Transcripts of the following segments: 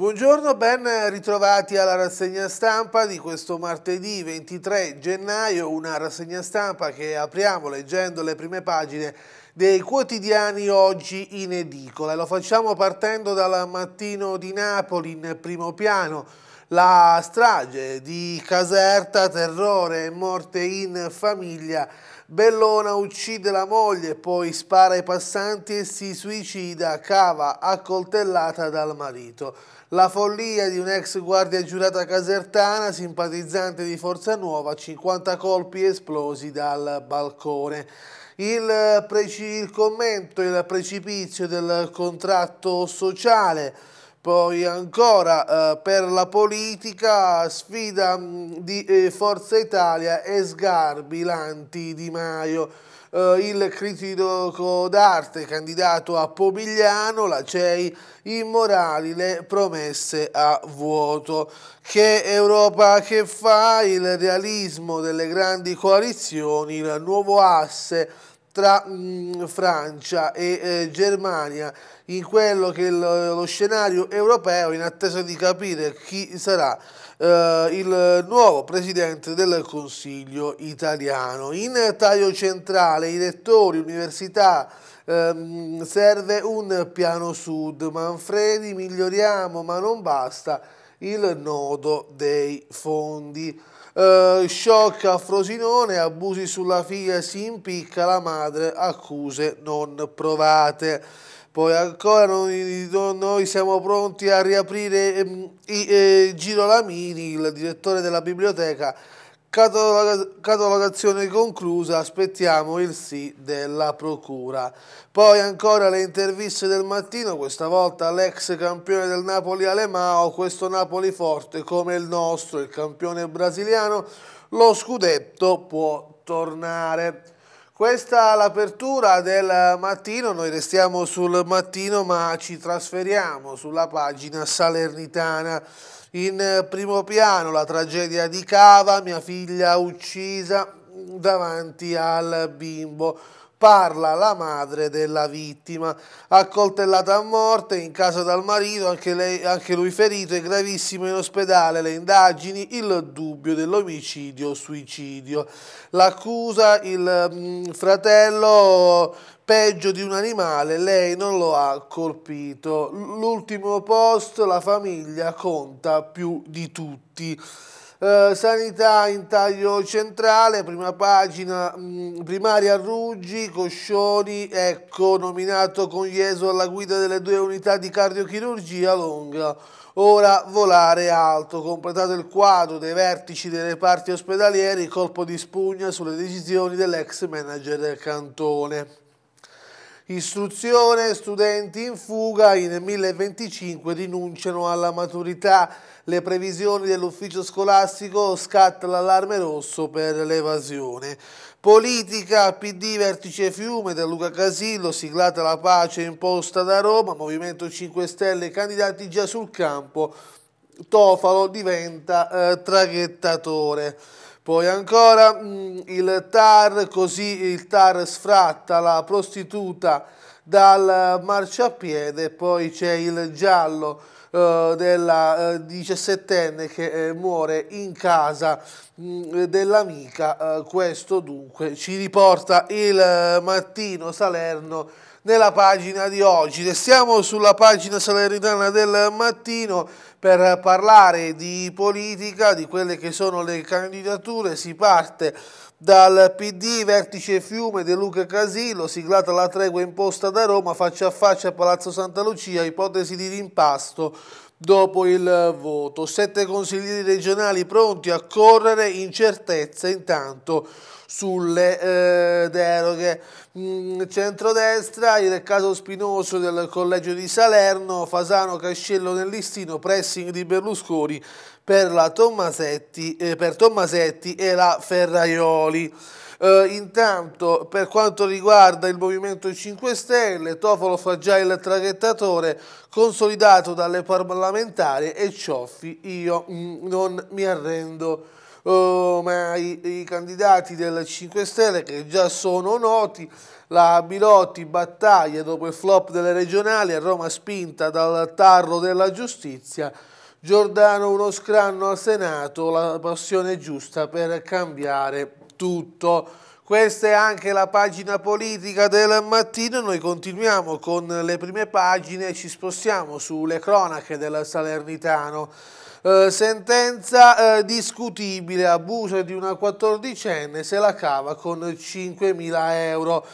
Buongiorno, ben ritrovati alla rassegna stampa di questo martedì 23 gennaio, una rassegna stampa che apriamo leggendo le prime pagine dei quotidiani oggi in edicola. Lo facciamo partendo dal mattino di Napoli in primo piano. La strage di Caserta, terrore e morte in famiglia. Bellona uccide la moglie, poi spara ai passanti e si suicida, cava accoltellata dal marito. La follia di un ex guardia giurata casertana, simpatizzante di Forza Nuova, 50 colpi esplosi dal balcone. Il, il commento, il precipizio del contratto sociale poi ancora eh, per la politica sfida mm, di eh, Forza Italia e Sgarbi Lanti Di Maio. Eh, il critico d'arte candidato a Pomigliano, la CEI, immorali le promesse a vuoto. Che Europa che fa il realismo delle grandi coalizioni, il nuovo asse tra mh, mm, Francia e eh, Germania in quello che è lo, lo, scenario europeo in attesa di capire chi sarà eh, il nuovo presidente del Consiglio italiano. In taglio centrale i rettori, università, ehm, serve un piano sud, Manfredi miglioriamo ma non basta il nodo dei fondi. Eh, shock a Frosinone, abusi sulla figlia, si impicca la madre, accuse non provate. Poi ancora noi, noi siamo pronti a riaprire mm, eh, eh, Giro Lamini, il direttore della biblioteca, Catalogazione conclusa, aspettiamo il sì della Procura. Poi ancora le interviste del mattino, questa volta l'ex campione del Napoli Alemao, questo Napoli forte come il nostro, il campione brasiliano, lo scudetto può tornare. Questa è l'apertura del mattino, noi restiamo sul mattino ma ci trasferiamo sulla pagina salernitana. In primo piano la tragedia di Cava, mia figlia uccisa davanti al bimbo parla la madre della vittima, accoltellata a morte in casa dal marito, anche, lei, anche lui ferito e gravissimo in ospedale, le indagini, il dubbio dell'omicidio-suicidio. L'accusa, il mh, mm, fratello peggio di un animale, lei non lo ha colpito. L'ultimo post, la famiglia conta più di tutti. Eh, sanità in taglio centrale, prima pagina, mh, mm, primaria Ruggi, Coscioni, ecco, nominato con Ieso alla guida delle due unità di cardiochirurgia longa. Ora volare alto, completato il quadro dei vertici dei reparti ospedalieri, colpo di spugna sulle decisioni dell'ex manager del cantone. Istruzione, studenti in fuga, in 1025 rinunciano alla maturità le previsioni dell'ufficio scolastico scatta l'allarme rosso per l'evasione. Politica, PD, vertice Fiume da Luca Casillo, siglata la pace imposta da Roma, Movimento 5 Stelle, candidati già sul campo, Tofalo diventa eh, traghettatore. Poi ancora mh, mm, il TAR, così il TAR sfratta la prostituta dal marciapiede, poi c'è il giallo eh, della eh, diciassettenne che eh, muore in casa mm, dell'amica, questo dunque ci riporta il mattino Salerno nella pagina di oggi. Restiamo sulla pagina salernitana del mattino per parlare di politica, di quelle che sono le candidature, si parte dal PD vertice Fiume di Luca Casilo, siglata la tregua imposta da Roma, faccia a faccia a Palazzo Santa Lucia, ipotesi di rimpasto Dopo il voto, sette consiglieri regionali pronti a correre incertezze intanto sulle eh, deroghe. Mm, centrodestra, il caso spinoso del collegio di Salerno, Fasano Cascello nel listino, pressing di Berlusconi per, Tommasetti, eh, per Tommasetti e la Ferraioli. Eh, intanto per quanto riguarda il Movimento 5 Stelle, Tofolo fa già il traghettatore consolidato dalle parlamentari e Cioffi io mh, mm, non mi arrendo. Uh, ma i, i, candidati del 5 Stelle che già sono noti, la Bilotti battaglia dopo il flop delle regionali, a Roma spinta dal tarro della giustizia, Giordano uno scranno al Senato, la passione giusta per cambiare tutto. Questa è anche la pagina politica del mattino, noi continuiamo con le prime pagine e ci spostiamo sulle cronache del Salernitano. Eh, sentenza eh, discutibile, abuso di una quattordicenne, se la cava con 5.000 euro.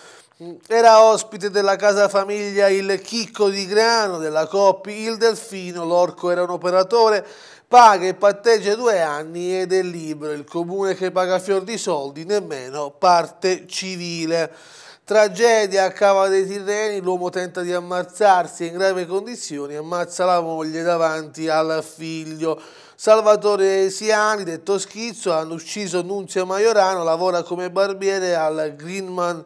Era ospite della casa famiglia il Chicco di Grano, della Coppi, il Delfino, l'Orco era un operatore paga e patteggia due anni ed è libero, il comune che paga fior di soldi, nemmeno parte civile. Tragedia a Cava dei Tirreni, l'uomo tenta di ammazzarsi è in grave condizioni, ammazza la moglie davanti al figlio. Salvatore Siani, detto Schizzo, hanno ucciso Nunzio Maiorano, lavora come barbiere al Greenman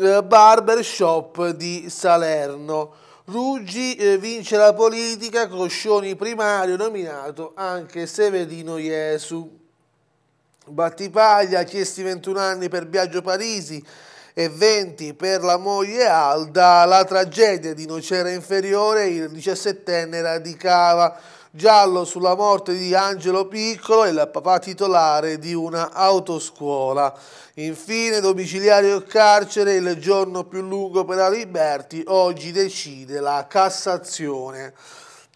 eh, Barbershop di Salerno. Ruggi eh, vince la politica, Coscioni primario, nominato anche Severino Jesu. Battipaglia chiesti 21 anni per Biagio Parisi e 20 per la moglie Alda, la tragedia di Nocera Inferiore, il 17enne radicava giallo sulla morte di Angelo Piccolo, il papà titolare di una autoscuola. Infine, domiciliario carcere, il giorno più lungo per Aliberti, oggi decide la Cassazione.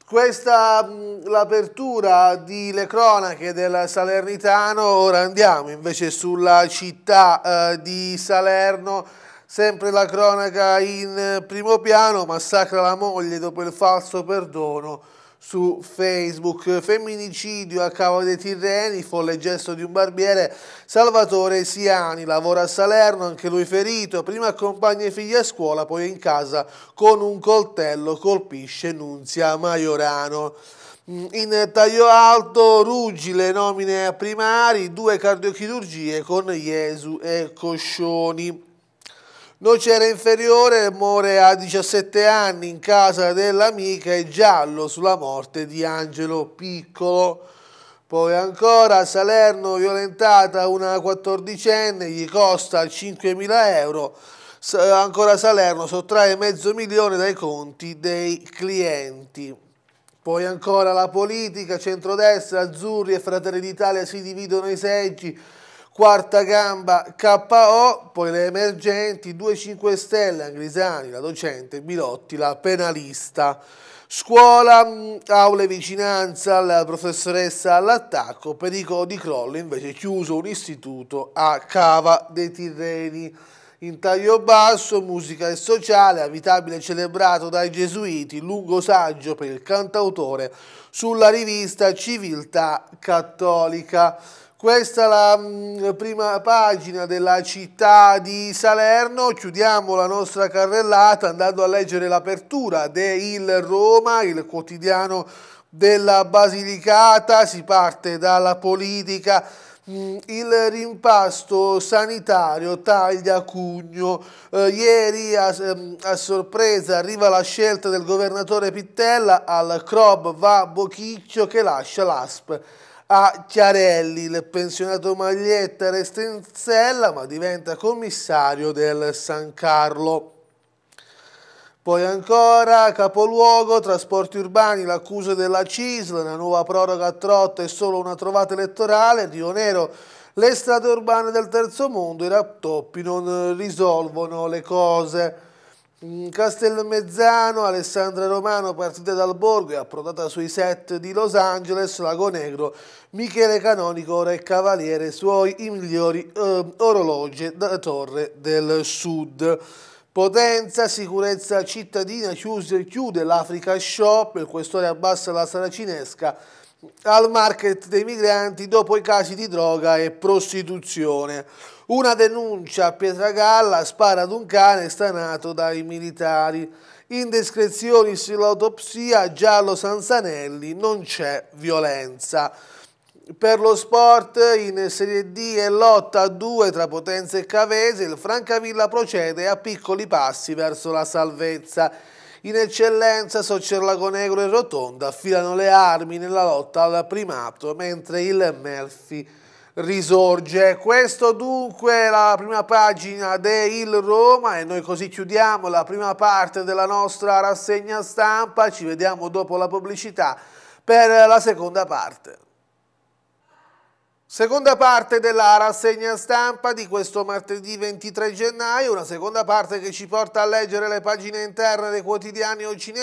Questa mm, l'apertura di Le cronache del Salernitano, ora andiamo invece sulla città eh, di Salerno, sempre la cronaca in eh, primo piano, massacra la moglie dopo il falso perdono, su Facebook. Femminicidio a cavo dei Tirreni, folle gesto di un barbiere. Salvatore Siani lavora a Salerno, anche lui ferito. Prima accompagna i figli a scuola, poi in casa con un coltello colpisce Nunzia Maiorano. Mm, in taglio alto, Ruggi le nomine a primari, due cardiochirurgie con Jesu e Coscioni. Nocera inferiore muore a 17 anni in casa dell'amica e giallo sulla morte di Angelo Piccolo. Poi ancora a Salerno violentata una 14enne, gli costa 5.000 euro. Ancora Salerno sottrae mezzo milione dai conti dei clienti. Poi ancora la politica, centrodestra, Azzurri e Fratelli d'Italia si dividono i seggi quarta gamba KO, poi le emergenti, 2 5 Stelle, Angrisani, la docente, Bilotti, la penalista. Scuola, aule vicinanza, la professoressa all'attacco, pericolo di crollo, invece chiuso un istituto a Cava dei Tirreni. In taglio basso, musica e sociale, abitabile celebrato dai gesuiti, lungo saggio per il cantautore sulla rivista Civiltà Cattolica. Questa è la mm, prima pagina della città di Salerno, chiudiamo la nostra carrellata andando a leggere l'apertura de Il Roma, il quotidiano della Basilicata, si parte dalla politica mm, il rimpasto sanitario taglia cugno. Eh, ieri a, mm, a, sorpresa arriva la scelta del governatore Pittella al Crob va Bochiccio che lascia l'ASP a Chiarelli, il pensionato Maglietta resta in sella ma diventa commissario del San Carlo. Poi ancora, capoluogo, trasporti urbani, l'accusa della CISL, una nuova proroga a trotta e solo una trovata elettorale, Rio Nero, le strade urbane del terzo mondo, i rattoppi non risolvono le cose. In Castelmezzano, Alessandra Romano, partita dal Borgo e approdata sui set di Los Angeles, Lago Negro, Michele Canonico Re cavaliere suoi i migliori eh, orologi da Torre del Sud. Potenza, sicurezza cittadina, chiuse, chiude l'Africa Shop, il questore abbassa la saracinesca, al market dei migranti dopo i casi di droga e prostituzione. Una denuncia a Pietragalla spara ad un cane stanato dai militari. Indiscrezioni sull'autopsia, giallo Sanzanelli, non c'è violenza. Per lo sport in Serie D e lotta a due tra Potenza e Cavese, il Francavilla procede a piccoli passi verso la salvezza. In eccellenza Socerlagonegro e Rotonda affilano le armi nella lotta al primato, mentre il Murphy risorge. Questo dunque è la prima pagina di Il Roma e noi così chiudiamo la prima parte della nostra rassegna stampa. Ci vediamo dopo la pubblicità per la seconda parte. Seconda parte della rassegna stampa di questo martedì 23 gennaio, una seconda parte che ci porta a leggere le pagine interne dei quotidiani oggi in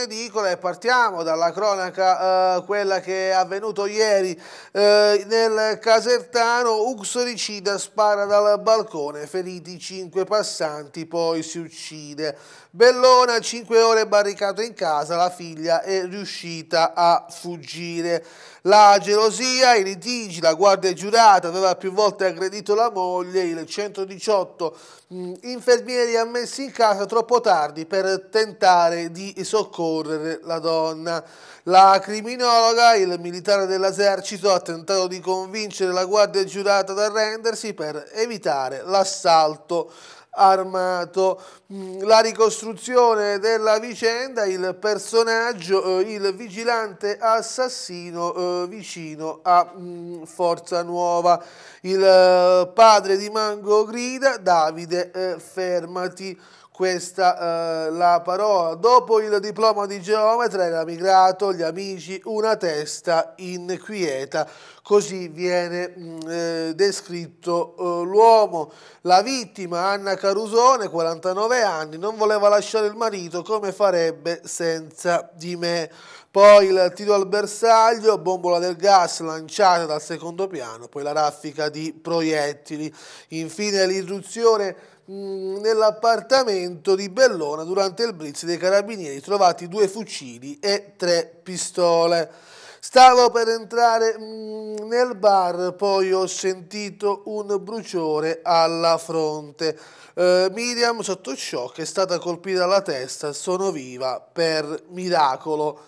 e partiamo dalla cronaca, eh, quella che è avvenuto ieri eh, nel Casertano, uxoricida spara dal balcone, feriti 5 passanti, poi si uccide. Bellona 5 ore barricato in casa, la figlia è riuscita a fuggire. La gelosia, i litigi, la guardia giurata aveva più volte aggredito la moglie, il 118 mh, mm, infermieri ammessi in casa troppo tardi per tentare di soccorrere la donna. La criminologa, il militare dell'esercito, ha tentato di convincere la guardia giurata ad arrendersi per evitare l'assalto armato. Mm, la ricostruzione della vicenda, il personaggio, eh, il vigilante assassino eh, vicino a mm, Forza Nuova. Il eh, padre di Mango grida, Davide, fermati questa eh, la parola. Dopo il diploma di geometra era migrato, gli amici, una testa inquieta. Così viene mm, eh, descritto eh, l'uomo. La vittima, Anna Carusone, 49 anni, non voleva lasciare il marito come farebbe senza di me. Poi il tiro al bersaglio, bombola del gas lanciata dal secondo piano, poi la raffica di proiettili. Infine l'irruzione mm, nell'appartamento di Bellona durante il blitz dei carabinieri trovati due fucili e tre pistole. Stavo per entrare mm, nel bar, poi ho sentito un bruciore alla fronte. Eh, Miriam, sotto shock, è stata colpita alla testa, sono viva per miracolo.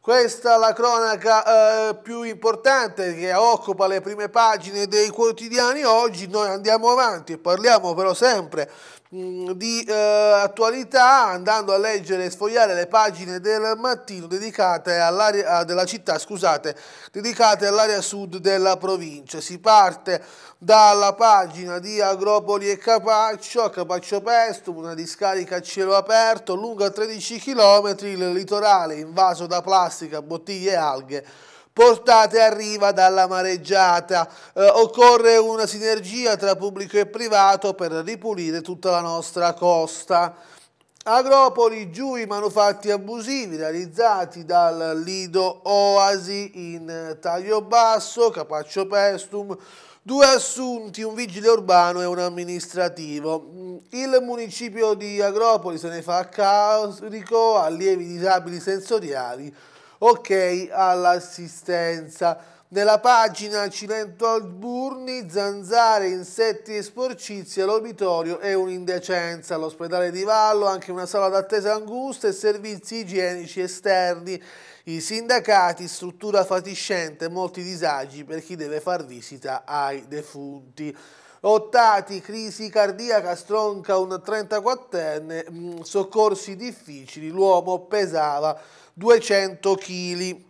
Questa è la cronaca eh, più importante che occupa le prime pagine dei quotidiani oggi. Noi andiamo avanti e parliamo però sempre Mm, di eh, attualità andando a leggere e sfogliare le pagine del mattino dedicate all'area ah, della città, scusate, dedicate all'area sud della provincia. Si parte dalla pagina di Agropoli e Capaccio, a Capaccio pesto una discarica a cielo aperto lunga 13 km, il litorale invaso da plastica, bottiglie e alghe portate a riva dalla mareggiata. Eh, occorre una sinergia tra pubblico e privato per ripulire tutta la nostra costa. Agropoli, giù i manufatti abusivi realizzati dal Lido Oasi in taglio basso, Capaccio Pestum, due assunti, un vigile urbano e un amministrativo. Il municipio di Agropoli se ne fa carico, allievi disabili sensoriali, ok all'assistenza. Nella pagina Cilento Burni, zanzare, insetti e sporcizia, l'obitorio è un'indecenza. L'ospedale di Vallo anche una sala d'attesa angusta e servizi igienici esterni. I sindacati, struttura fatiscente, molti disagi per chi deve far visita ai defunti. Ottati, crisi cardiaca, stronca un 34enne, mm, soccorsi difficili, l'uomo pesava 200 kg.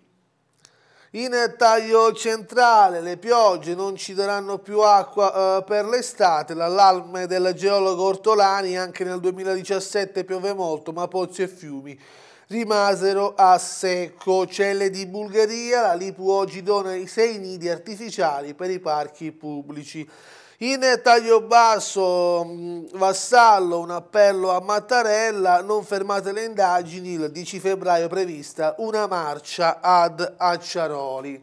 In taglio centrale le piogge non ci daranno più acqua eh, per l'estate, l'allarme del geologo Ortolani anche nel 2017 piove molto ma pozzi e fiumi rimasero a secco. Celle di Bulgaria, la Lipu oggi dona i sei nidi artificiali per i parchi pubblici. In taglio basso, mm, Vassallo, un appello a Mattarella, non fermate le indagini, il 10 febbraio è prevista una marcia ad Acciaroli.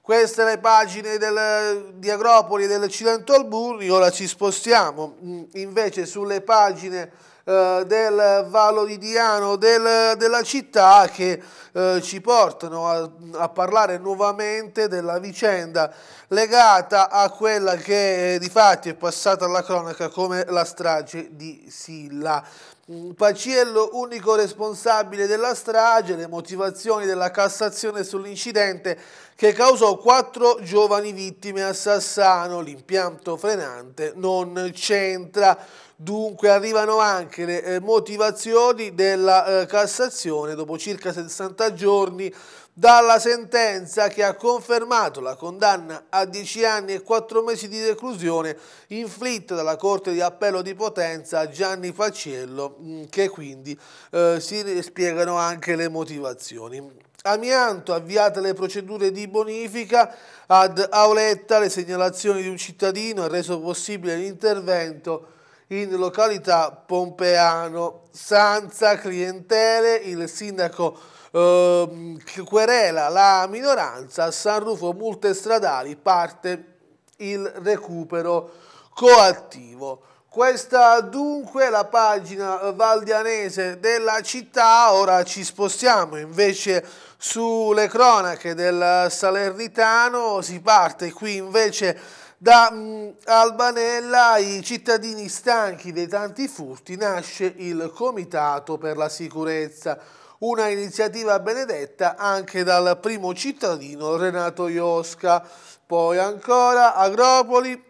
Queste le pagine del, di Agropoli e del Cilento Alburri, ora ci spostiamo mm, invece sulle pagine eh, del Vallo di Diano, del, della città che eh, ci portano a, a, parlare nuovamente della vicenda legata a quella che eh, di fatti è passata alla cronaca come la strage di Silla. Mm, Paciello, unico responsabile della strage, le motivazioni della Cassazione sull'incidente che causò quattro giovani vittime a Sassano, l'impianto frenante non c'entra. Dunque arrivano anche le eh, motivazioni della eh, Cassazione dopo circa 60 giorni dalla sentenza che ha confermato la condanna a 10 anni e 4 mesi di reclusione inflitta dalla Corte di Appello di Potenza a Gianni Faciello, mm, che quindi eh, si spiegano anche le motivazioni. Amianto, avviate le procedure di bonifica, ad Auletta le segnalazioni di un cittadino ha reso possibile l'intervento in località Pompeano. Senza clientele, il sindaco eh, querela la minoranza, San Rufo multe stradali, parte il recupero coattivo. Questa dunque è la pagina valdianese della città, ora ci spostiamo invece sulle cronache del Salernitano, si parte qui invece da mm, Albanella ai cittadini stanchi dei tanti furti nasce il Comitato per la Sicurezza, una iniziativa benedetta anche dal primo cittadino Renato Iosca. Poi ancora Agropoli,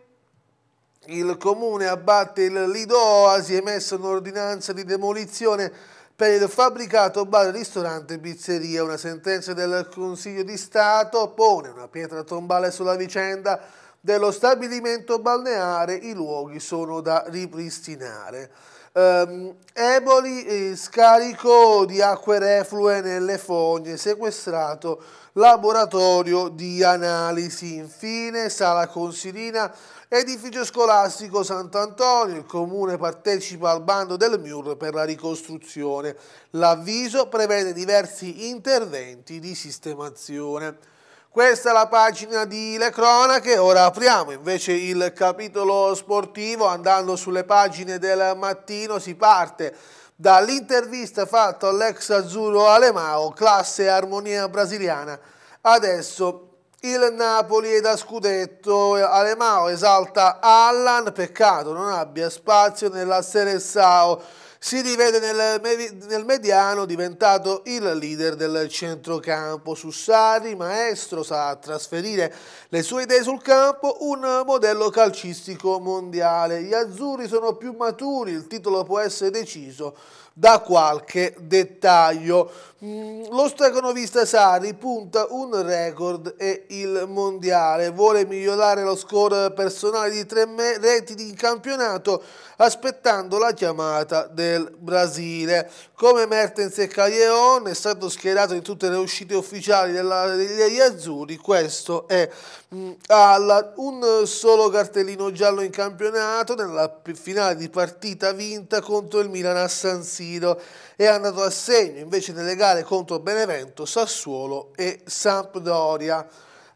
il comune abbatte il Lidoasi, Oasi, emesso un'ordinanza di demolizione per il fabbricato bar, ristorante e pizzeria. Una sentenza del Consiglio di Stato pone una pietra tombale sulla vicenda dello stabilimento balneare i luoghi sono da ripristinare. Um, Eboli eh, scarico di acque reflue nelle fogne, sequestrato laboratorio di analisi. Infine, sala consilina, edificio scolastico Sant'Antonio. Il comune partecipa al bando del MUR per la ricostruzione. L'avviso prevede diversi interventi di sistemazione. Questa è la pagina di Le Cronache, ora apriamo invece il capitolo sportivo andando sulle pagine del mattino, si parte dall'intervista fatta all'ex azzurro Alemao, classe armonia brasiliana. Adesso il Napoli è da scudetto, Alemao esalta Allan, peccato non abbia spazio nella Serie Sao si rivede nel, nel, mediano diventato il leader del centrocampo. Su Sussari, maestro, sa trasferire le sue idee sul campo, un modello calcistico mondiale. Gli azzurri sono più maturi, il titolo può essere deciso da qualche dettaglio. Mm, lo straconovista Sari punta un record e il mondiale, vuole migliorare lo score personale di tre reti in campionato, aspettando la chiamata del Brasile. Come Mertens e è stato schierato in tutte le uscite ufficiali della, degli azzurri, questo è mh, mm, alla, un solo cartellino giallo in campionato nella finale di partita vinta contro il Milan a San Siro è andato a segno invece nelle gare contro Benevento, Sassuolo e Sampdoria.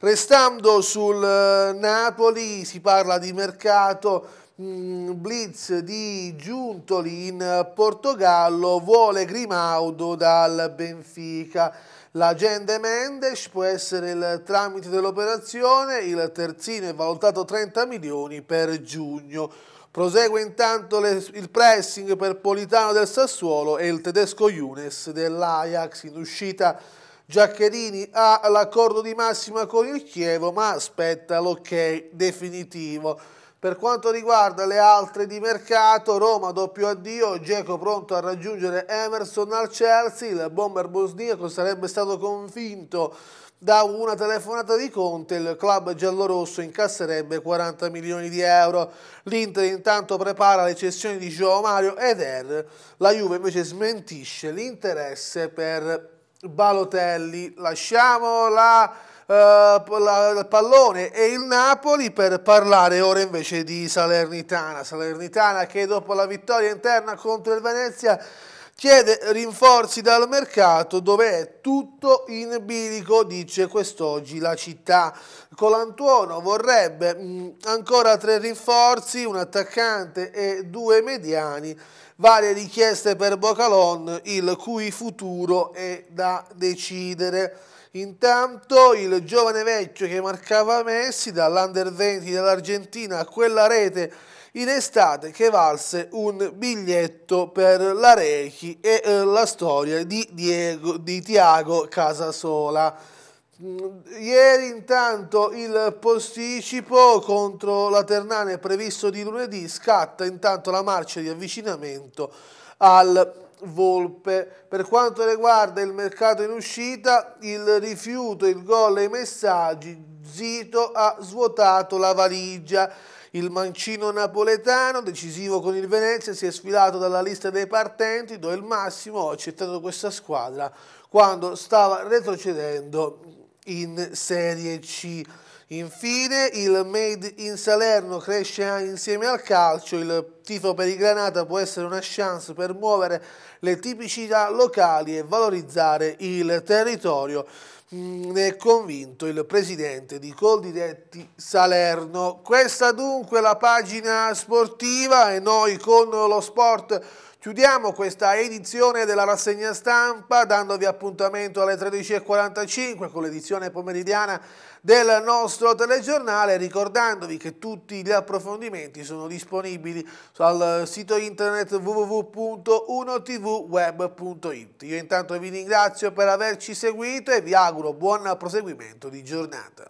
Restando sul eh, Napoli si parla di mercato blitz di Giuntoli in Portogallo vuole Grimaudo dal Benfica. L'agenda Mendes può essere il tramite dell'operazione, il terzino è valutato 30 milioni per giugno. Prosegue intanto le, il pressing per Politano del Sassuolo e il tedesco Younes dell'Ajax in uscita Giaccherini ha l'accordo di massima con il Chievo ma aspetta l'ok definitivo. Per quanto riguarda le altre di mercato, Roma doppio addio, Geco pronto a raggiungere Emerson al Chelsea, il bomber bosniaco sarebbe stato convinto da una telefonata di Conte, il club giallorosso incasserebbe 40 milioni di euro. L'Inter intanto prepara le cessioni di Gio Mario ed Er, la Juve invece smentisce l'interesse per Balotelli. Lasciamo la eh, il pallone e il Napoli per parlare ora invece di Salernitana. Salernitana che dopo la vittoria interna contro il Venezia chiede rinforzi dal mercato dove è tutto in bilico, dice quest'oggi la città. Colantuono vorrebbe mh, mm, ancora tre rinforzi, un attaccante e due mediani, varie richieste per Bocalon, il cui futuro è da decidere. Intanto il giovane vecchio che marcava Messi dall'Under 20 dell'Argentina a quella rete in estate che valse un biglietto per la Rechi e eh, la storia di, Diego, di Tiago Casasola. Mm, ieri intanto il posticipo contro la Ternana è previsto di lunedì, scatta intanto la marcia di avvicinamento al Volpe. Per quanto riguarda il mercato in uscita, il rifiuto, il gol e i messaggi, Zito ha svuotato la valigia. Il mancino napoletano, decisivo con il Venezia, si è sfilato dalla lista dei partenti, dove il massimo ha accettato questa squadra quando stava retrocedendo in Serie C. Infine il Made in Salerno cresce insieme al calcio, il tifo per i Granata può essere una chance per muovere le tipicità locali e valorizzare il territorio. Mm, ne è convinto il presidente di Coldiretti Salerno. Questa dunque la pagina sportiva e noi con lo sport Chiudiamo questa edizione della rassegna stampa dandovi appuntamento alle 13.45 con l'edizione pomeridiana del nostro telegiornale ricordandovi che tutti gli approfondimenti sono disponibili al sito internet www.1tvweb.it. Io intanto vi ringrazio per averci seguito e vi auguro buon proseguimento di giornata.